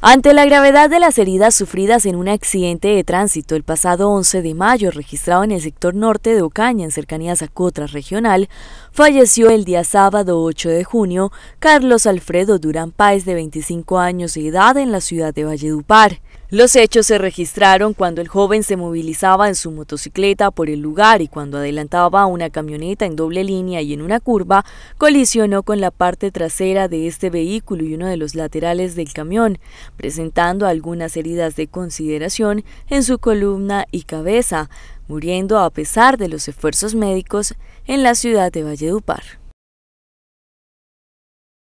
Ante la gravedad de las heridas sufridas en un accidente de tránsito el pasado 11 de mayo registrado en el sector norte de Ocaña en cercanías a Cotra Regional, falleció el día sábado 8 de junio Carlos Alfredo Durán Páez de 25 años de edad en la ciudad de Valledupar. Los hechos se registraron cuando el joven se movilizaba en su motocicleta por el lugar y cuando adelantaba una camioneta en doble línea y en una curva, colisionó con la parte trasera de este vehículo y uno de los laterales del camión, presentando algunas heridas de consideración en su columna y cabeza, muriendo a pesar de los esfuerzos médicos en la ciudad de Valledupar.